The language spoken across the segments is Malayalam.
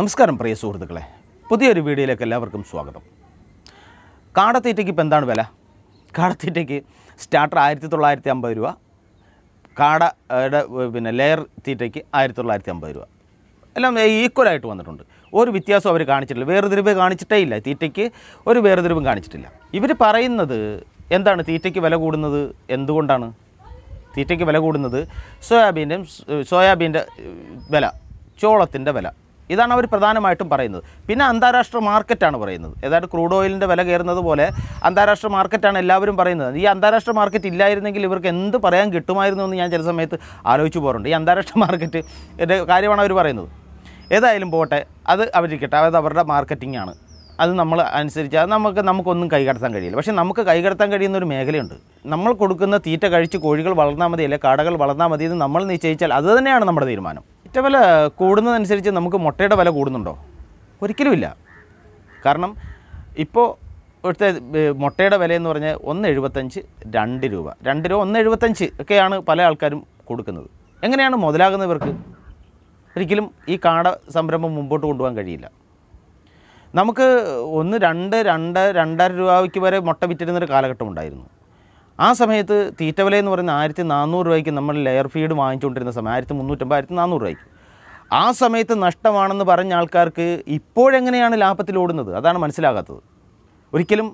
നമസ്കാരം പ്രിയ സുഹൃത്തുക്കളെ പുതിയൊരു വീഡിയോയിലേക്ക് എല്ലാവർക്കും സ്വാഗതം കാടത്തീറ്റയ്ക്ക് ഇപ്പം എന്താണ് വില കാടത്തീറ്റയ്ക്ക് സ്റ്റാർട്ടർ ആയിരത്തി തൊള്ളായിരത്തി അമ്പത് രൂപ കാടയുടെ പിന്നെ ലെയർ തീറ്റയ്ക്ക് ആയിരത്തി തൊള്ളായിരത്തി അമ്പത് രൂപ എല്ലാം ഈക്വലായിട്ട് വന്നിട്ടുണ്ട് ഒരു വ്യത്യാസം അവർ കാണിച്ചിട്ടില്ല വേർതിരിവ് കാണിച്ചിട്ടേ ഇല്ല തീറ്റയ്ക്ക് ഒരു വേർതിരിവും കാണിച്ചിട്ടില്ല ഇവർ പറയുന്നത് എന്താണ് തീറ്റയ്ക്ക് വില കൂടുന്നത് എന്തുകൊണ്ടാണ് തീറ്റയ്ക്ക് വില കൂടുന്നത് സോയാബീൻ്റെ സോയാബീൻ്റെ വില ചോളത്തിൻ്റെ വില ഇതാണ് അവർ പ്രധാനമായിട്ടും പറയുന്നത് പിന്നെ അന്താരാഷ്ട്ര മാർക്കറ്റാണ് പറയുന്നത് ഏതാണ്ട് ക്രൂഡ് ഓയിലിൻ്റെ വില കയറുന്നത് പോലെ അന്താരാഷ്ട്ര മാർക്കറ്റാണ് എല്ലാവരും പറയുന്നത് ഈ അന്താരാഷ്ട്ര മാർക്കറ്റ് ഇല്ലായിരുന്നെങ്കിൽ ഇവർക്ക് എന്ത് പറയാൻ കിട്ടുമായിരുന്നു എന്ന് ഞാൻ ചില സമയത്ത് ആലോചിച്ച് പോകാറുണ്ട് ഈ അന്താരാഷ്ട്ര മാർക്കറ്റ് കാര്യമാണ് അവർ പറയുന്നത് ഏതായാലും പോട്ടെ അത് അവരിക്കട്ടെ അത് അവരുടെ മാർക്കറ്റിംഗ് ആണ് അത് നമ്മൾ അനുസരിച്ച് അത് നമുക്ക് നമുക്കൊന്നും കൈകടത്താൻ കഴിയില്ല പക്ഷേ നമുക്ക് കൈകടത്താൻ കഴിയുന്ന ഒരു മേഖലയുണ്ട് നമ്മൾ കൊടുക്കുന്ന തീറ്റ കഴിച്ച് കോഴികൾ വളർന്നാൽ മതി അല്ലെങ്കിൽ കാടകൾ വളർന്നാൽ മതി എന്ന് നമ്മൾ നിശ്ചയിച്ചാൽ അത് തന്നെയാണ് നമ്മുടെ തീരുമാനം ഒറ്റ വില കൂടുന്നതനുസരിച്ച് നമുക്ക് മുട്ടയുടെ വില കൂടുന്നുണ്ടോ ഒരിക്കലുമില്ല കാരണം ഇപ്പോൾ ഇവിടുത്തെ മുട്ടയുടെ വിലയെന്ന് പറഞ്ഞാൽ ഒന്ന് എഴുപത്തഞ്ച് രണ്ട് രൂപ രണ്ട് രൂപ ഒന്ന് എഴുപത്തഞ്ച് ഒക്കെയാണ് പല ആൾക്കാരും കൊടുക്കുന്നത് എങ്ങനെയാണ് മുതലാകുന്നവർക്ക് ഒരിക്കലും ഈ കാട സംരംഭം മുമ്പോട്ട് കൊണ്ടുപോകാൻ കഴിയില്ല നമുക്ക് ഒന്ന് രണ്ട് രണ്ട് രണ്ടര രൂപയ്ക്ക് വരെ മുട്ട വിറ്റിരുന്നൊരു കാലഘട്ടം ഉണ്ടായിരുന്നു ആ സമയത്ത് തീറ്റ വില എന്ന് പറയുന്ന ആയിരത്തി നാനൂറ് രൂപയ്ക്ക് നമ്മൾ ലെയർ ഫീഡ് വാങ്ങിച്ചുകൊണ്ടിരുന്ന സമയം ആയിരത്തി മുന്നൂറ്റമ്പത് ആയിരത്തി നാനൂറ് രൂപയ്ക്ക് ആ സമയത്ത് നഷ്ടമാണെന്ന് പറഞ്ഞ ആൾക്കാർക്ക് ഇപ്പോഴെങ്ങനെയാണ് ലാഭത്തിലോടുന്നത് അതാണ് മനസ്സിലാകാത്തത് ഒരിക്കലും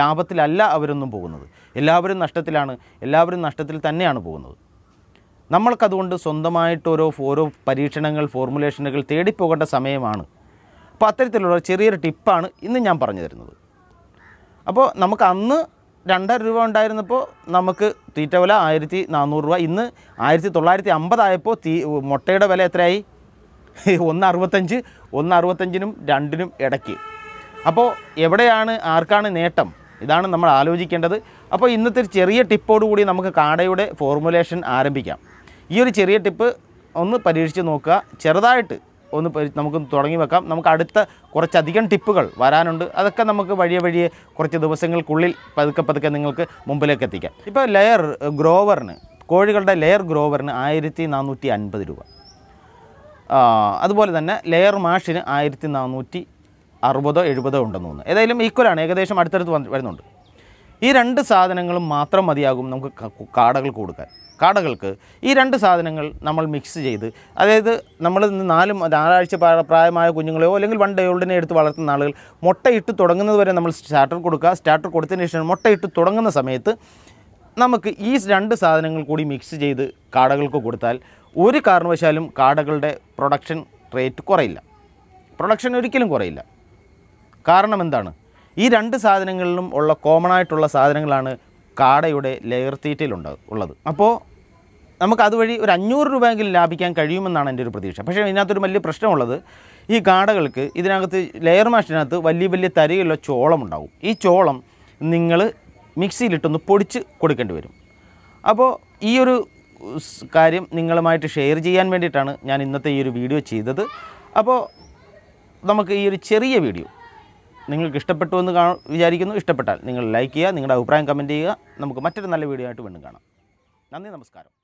ലാഭത്തിലല്ല അവരൊന്നും പോകുന്നത് എല്ലാവരും നഷ്ടത്തിലാണ് എല്ലാവരും നഷ്ടത്തിൽ തന്നെയാണ് പോകുന്നത് നമ്മൾക്കതുകൊണ്ട് സ്വന്തമായിട്ട് ഓരോ ഓരോ പരീക്ഷണങ്ങൾ ഫോർമുലേഷനുകൾ തേടിപ്പോകേണ്ട സമയമാണ് അപ്പോൾ അത്തരത്തിലുള്ള ചെറിയൊരു ടിപ്പാണ് ഇന്ന് ഞാൻ പറഞ്ഞു തരുന്നത് അപ്പോൾ നമുക്ക് അന്ന് രണ്ടര രൂപ ഉണ്ടായിരുന്നപ്പോൾ നമുക്ക് തീറ്റ വില ആയിരത്തി നാനൂറ് രൂപ ഇന്ന് ആയിരത്തി തൊള്ളായിരത്തി അമ്പതായപ്പോൾ തീ മുട്ടയുടെ വില എത്രയായി ഒന്ന് അറുപത്തഞ്ച് ഒന്ന് അറുപത്തഞ്ചിനും രണ്ടിനും ഇടയ്ക്ക് അപ്പോൾ എവിടെയാണ് ആർക്കാണ് നേട്ടം ഇതാണ് നമ്മൾ ആലോചിക്കേണ്ടത് അപ്പോൾ ഇന്നത്തെ ഒരു ചെറിയ ടിപ്പോടുകൂടി നമുക്ക് കാടയുടെ ഫോർമുലേഷൻ ആരംഭിക്കാം ഈ ഒരു ചെറിയ ടിപ്പ് ഒന്ന് പരീക്ഷിച്ച് നോക്കുക ചെറുതായിട്ട് ഒന്ന് നമുക്ക് തുടങ്ങി വെക്കാം നമുക്ക് അടുത്ത കുറച്ചധികം ടിപ്പുകൾ വരാനുണ്ട് അതൊക്കെ നമുക്ക് വഴിയെ വഴിയെ കുറച്ച് ദിവസങ്ങൾക്കുള്ളിൽ പതുക്കെ പതുക്കെ നിങ്ങൾക്ക് മുമ്പിലേക്ക് എത്തിക്കാം ഇപ്പോൾ ലെയർ ഗ്രോവറിന് കോഴികളുടെ ലെയർ ഗ്രോവറിന് ആയിരത്തി നാനൂറ്റി അൻപത് രൂപ അതുപോലെ തന്നെ ലെയർ മാഷിന് ആയിരത്തി നാനൂറ്റി അറുപതോ എഴുപതോ ഉണ്ടെന്ന് തോന്നുന്നു ഏതായാലും ഈക്വലാണ് ഏകദേശം അടുത്തടുത്ത് വരുന്നുണ്ട് ഈ രണ്ട് സാധനങ്ങളും മാത്രം മതിയാകും നമുക്ക് കാടകൾ കൊടുക്കാൻ കാടകൾക്ക് ഈ രണ്ട് സാധനങ്ങൾ നമ്മൾ മിക്സ് ചെയ്ത് അതായത് നമ്മൾ നാലും നാലാഴ്ച പ്രായമായ കുഞ്ഞുങ്ങളെയോ അല്ലെങ്കിൽ വൺ ഡേ ഓൾഡിനെ എടുത്ത് വളർത്തുന്ന ആളുകൾ മുട്ടയിട്ട് തുടങ്ങുന്നത് വരെ നമ്മൾ സ്റ്റാർട്ടർ കൊടുക്കുക സ്റ്റാർട്ടർ കൊടുത്തതിന് ശേഷം മുട്ടയിട്ട് തുടങ്ങുന്ന സമയത്ത് നമുക്ക് ഈ രണ്ട് സാധനങ്ങൾ കൂടി മിക്സ് ചെയ്ത് കാടകൾക്ക് കൊടുത്താൽ ഒരു കാരണവശാലും കാടകളുടെ പ്രൊഡക്ഷൻ റേറ്റ് കുറയില്ല പ്രൊഡക്ഷൻ ഒരിക്കലും കുറയില്ല കാരണം എന്താണ് ഈ രണ്ട് സാധനങ്ങളിലും ഉള്ള കോമൺ ആയിട്ടുള്ള സാധനങ്ങളാണ് കാടയുടെ ലെയർ തീറ്റയിലുണ്ട് ഉള്ളത് അപ്പോൾ നമുക്ക് അതുവഴി ഒരു അഞ്ഞൂറ് രൂപയെങ്കിലും ലാഭിക്കാൻ കഴിയുമെന്നാണ് എൻ്റെ ഒരു പ്രതീക്ഷ പക്ഷേ ഇതിനകത്തൊരു വലിയ പ്രശ്നമുള്ളത് ഈ കാടകൾക്ക് ഇതിനകത്ത് ലെയർ മാഷിനകത്ത് വലിയ വലിയ തരിയുള്ള ചോളം ഉണ്ടാവും ഈ ചോളം നിങ്ങൾ മിക്സിയിലിട്ടൊന്ന് പൊടിച്ച് കൊടുക്കേണ്ടി വരും അപ്പോൾ ഈ ഒരു കാര്യം നിങ്ങളുമായിട്ട് ഷെയർ ചെയ്യാൻ വേണ്ടിയിട്ടാണ് ഞാൻ ഇന്നത്തെ ഈ ഒരു വീഡിയോ ചെയ്തത് അപ്പോൾ നമുക്ക് ഈ ഒരു ചെറിയ വീഡിയോ നിങ്ങൾക്ക് ഇഷ്ടപ്പെട്ടു എന്ന് കാണാൻ വിചാരിക്കുന്നു ഇഷ്ടപ്പെട്ടാൽ നിങ്ങൾ ലൈക്ക് ചെയ്യുക നിങ്ങളുടെ അഭിപ്രായം കമൻറ്റ് ചെയ്യുക നമുക്ക് മറ്റൊരു നല്ല വീഡിയോ ആയിട്ട് വീണ്ടും കാണാം നന്ദി നമസ്കാരം